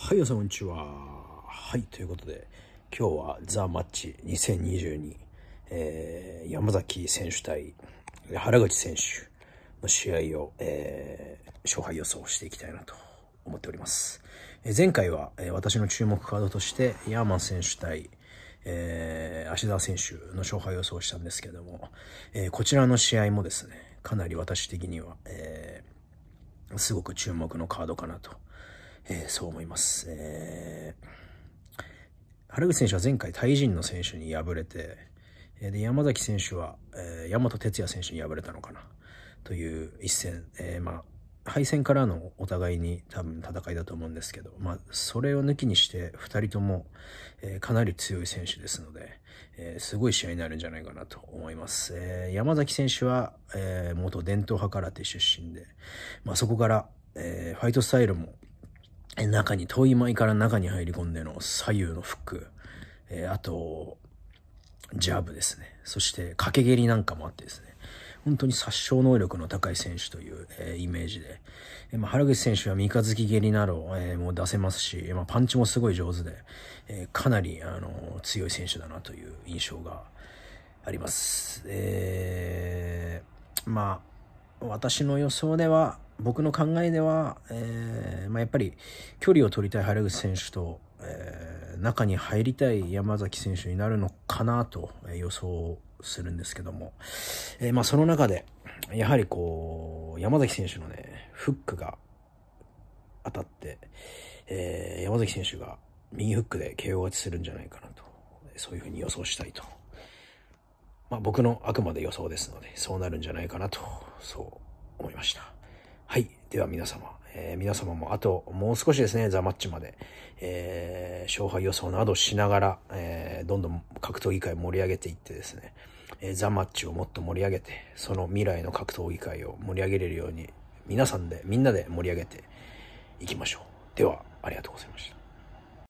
はい、皆さんこんにちは。はい、ということで、今日はザ・マッチ2022、えー、山崎選手対原口選手の試合を、えー、勝敗予想していきたいなと思っております。えー、前回は、えー、私の注目カードとして、ヤーマン選手対、えー、芦田選手の勝敗予想をしたんですけども、えー、こちらの試合もですね、かなり私的には、えー、すごく注目のカードかなと。えー、そう思います。えー、原口選手は前回、タイ人の選手に敗れて、で山崎選手は、えー、大和哲也選手に敗れたのかなという一戦、えー、まあ、敗戦からのお互いに多分戦いだと思うんですけど、まあ、それを抜きにして2人とも、えー、かなり強い選手ですので、えー、すごい試合になるんじゃないかなと思います。え山崎選手は、え元伝統派空手出身で、まあ、そこから、えファイトスタイルも中に、遠い前から中に入り込んでの左右のフック、えー、あと、ジャブですね。そして、掛け蹴りなんかもあってですね。本当に殺傷能力の高い選手という、えー、イメージで、えー、まあ、原口選手は三日月蹴りなど、えー、もう出せますし、まあ、パンチもすごい上手で、えかなり、あの強い選手だなという印象があります。えまあ、私の予想では、僕の考えでは、えーまあ、やっぱり距離を取りたい原口選手と、えー、中に入りたい山崎選手になるのかなと予想するんですけども、えーまあ、その中でやはりこう山崎選手のねフックが当たって、えー、山崎選手が右フックで KO 勝ちするんじゃないかなとそういうふうに予想したいと、まあ、僕のあくまで予想ですのでそうなるんじゃないかなとそうはい。では皆様、えー、皆様もあともう少しですね、ザ・マッチまで、えー、勝敗予想などしながら、えー、どんどん格闘技界盛り上げていってですね、えザ・マッチをもっと盛り上げて、その未来の格闘技界を盛り上げれるように、皆さんで、みんなで盛り上げていきましょう。では、ありがとうございました。